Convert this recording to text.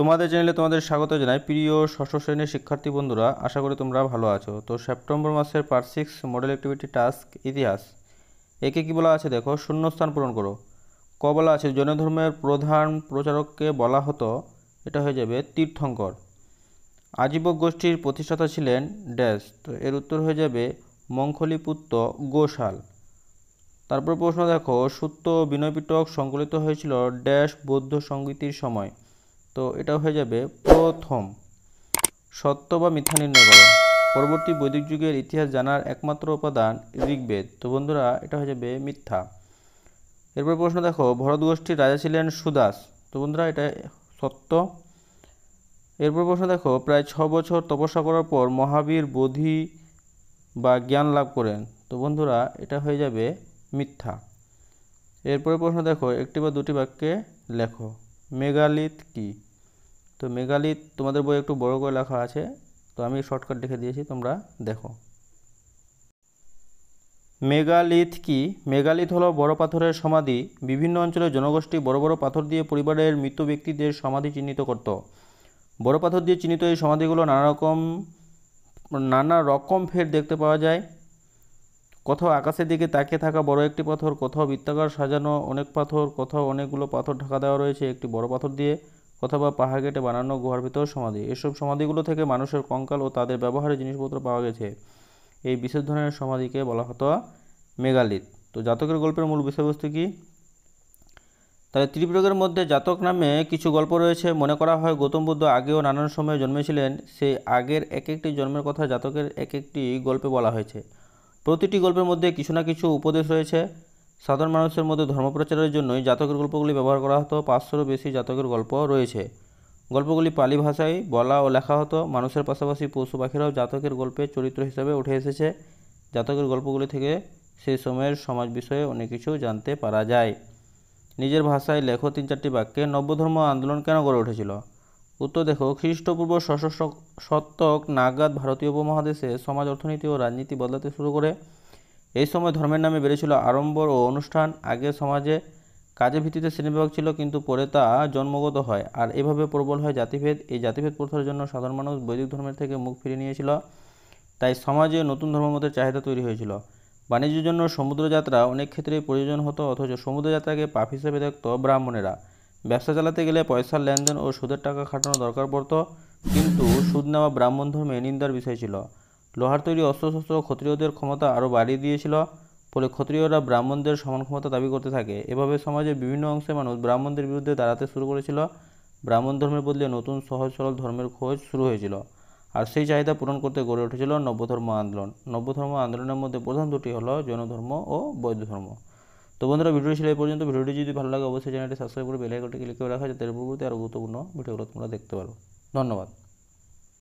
তোমাদের চ্যানেলে তোমাদের স্বাগত জানাই প্রিয় ষষ্ঠ শ্রেণীর শিক্ষার্থী বন্ধুরা আশা করি তোমরা ভালো আছো তো সেপ্টেম্বর মাসের part six model activity task ইতিহাস একে কী বলা আছে দেখো শূন্যস্থান পূরণ করো ক বলা আছে জৈনধর্মের প্রধান প্রচারককে বলা হতো এটা হয়ে যাবে তীর্থঙ্কর আজীবক গোষ্ঠীর প্রতিষ্ঠাতা ছিলেন ড্যাশ তো এর উত্তর হয়ে যাবে মঙ্গলিপুত্র গোশাল তারপর প্রশ্ন দেখো সূত্র বিনয়পিটক সংকলিত হয়েছিল ড্যাশ বৌদ্ধ সংগীতির সময় তো এটা হয়ে যাবে প্রথম সত্য বা মিথ্যা নির্ণয় করা পরবর্তী বৈদিক যুগের ইতিহাস জানার একমাত্র উপাদান ঋগ্বেদ তো বন্ধুরা এটা হয়ে যাবে মিথ্যা এরপর প্রশ্ন দেখো ভরত গোষ্ঠীর রাজা ছিলেন সুদাস তো বন্ধুরা এটা সত্য এরপর প্রশ্ন দেখো প্রায় ছ বছর তপস্যা করার পর মহাবীর বোধি বা জ্ঞান লাভ করেন তো বন্ধুরা এটা হয়ে যাবে মিথ্যা এরপরে প্রশ্ন দেখো একটি বা দুটি বাক্যে লেখো মেগালিথ কি তো মেগালিথ তোমাদের বই একটু বড় করে লেখা আছে তো আমি শর্টকাট লিখে দিয়েছি তোমরা দেখো মেগালিথ কি মেগালিথ হলো বড় পাথরের সমাধি বিভিন্ন অঞ্চলের জনগোষ্ঠী বড় বড় পাথর দিয়ে পরিবারের মৃত ব্যক্তিদের সমাধি চিহ্নিত করত বড় পাথর দিয়ে চিহ্নিত এই সমাধিগুলো নানা রকম নানা রকম ফের দেখতে পাওয়া যায় কোথাও আকাশের দিকে তাকিয়ে থাকা বড় একটি পাথর কোথাও বৃত্তাকার সাজানো অনেক পাথর কোথাও অনেকগুলো পাথর ঢাকা দেওয়া রয়েছে একটি বড় পাথর দিয়ে অথবা পাহাড় কেটে বানানো গুহার ভিতর সমাধি এসব সমাধিগুলো থেকে মানুষের কঙ্কাল ও তাদের ব্যবহারের জিনিসপত্র পাওয়া গেছে এই বিশেষ ধরনের সমাধিকে বলা হতো মেগালিত তো জাতকের গল্পের মূল বিষয়বস্তু কী তাহলে ত্রিপুরকের মধ্যে জাতক নামে কিছু গল্প রয়েছে মনে করা হয় গৌতম বুদ্ধ আগেও নানান সময়ে জন্মেছিলেন সেই আগের এক একটি জন্মের কথা জাতকের এক একটি গল্পে বলা হয়েছে প্রতিটি গল্পের মধ্যে কিছু না কিছু উপদেশ রয়েছে সাধারণ মানুষের মধ্যে ধর্মপ্রচারের জন্যই জাতকের গল্পগুলি ব্যবহার করা হতো পাঁচশোরও বেশি জাতকের গল্প রয়েছে গল্পগুলি পালি ভাষায় বলা ও লেখা হতো মানুষের পাশাপাশি পশু পাখিরাও জাতকের গল্পে চরিত্র হিসাবে উঠে এসেছে জাতকের গল্পগুলি থেকে সেই সময়ের সমাজ বিষয়ে অনেক কিছু জানতে পারা যায় নিজের ভাষায় লেখো তিন চারটি বাক্যে নব্যধর্ম আন্দোলন কেন গড়ে উঠেছিল উত্তর দেখো খ্রিস্টপূর্ব ষষ্ঠ শতক নাগাদ ভারতীয় উপমহাদেশে সমাজ অর্থনীতি ও রাজনীতি বদলাতে শুরু করে এই সময় ধর্মের নামে বেড়েছিল আড়ম্বর ও অনুষ্ঠান আগে সমাজে কাজের ভিত্তিতে শ্রেণীবিভাগ ছিল কিন্তু পরে তা জন্মগত হয় আর এভাবে প্রবল হয় জাতিভেদ এই জাতিভেদ প্রথার জন্য সাধারণ মানুষ বৈদিক ধর্মের থেকে মুখ ফিরিয়ে নিয়েছিল তাই সমাজে নতুন ধর্মমতের চাহিদা তৈরি হয়েছিল বাণিজ্যের জন্য সমুদ্রযাত্রা অনেক ক্ষেত্রেই প্রয়োজন হতো অথচ সমুদ্রযাত্রাকে পাপ হিসেবে দেখত ব্রাহ্মণেরা ব্যবসা চালাতে গেলে পয়সার লেনদেন ও সুদের টাকা খাটানো দরকার পড়ত কিন্তু সুদ নেওয়া ব্রাহ্মণ ধর্মে নিন্দার বিষয় ছিল লোহার তৈরি অস্ত্রশস্ত্র ক্ষত্রিয়দের ক্ষমতা আরও বাড়িয়ে দিয়েছিল ফলে ক্ষত্রিয়রা ব্রাহ্মণদের সমান ক্ষমতা দাবি করতে থাকে এভাবে সমাজের বিভিন্ন অংশের মানুষ ব্রাহ্মণদের বিরুদ্ধে দাঁড়াতে শুরু করেছিল ব্রাহ্মণ ধর্মের বদলে নতুন সহজ সরল ধর্মের খোঁজ শুরু হয়েছিল আর সেই চাহিদা পূরণ করতে গড়ে উঠেছিল নব্যধর্ম আন্দোলন নব্যধর্ম আন্দোলনের মধ্যে প্রধান দুটি হল জৈনধর্ম ও বৌদ্ধ ধর্ম তো বন্ধুরা ভিডিওটি ছিল এই পর্যন্ত ভিডিওটি যদি ভালো লাগে অবশ্যই চ্যানেলটি সাবস্ক্রাইব করে বেল আইকনটি ক্লিক করে রাখা যাতে পরবর্তী আরও গুরুত্বপূর্ণ ভিডিওগুলো তোমরা দেখতে পারো ধন্যবাদ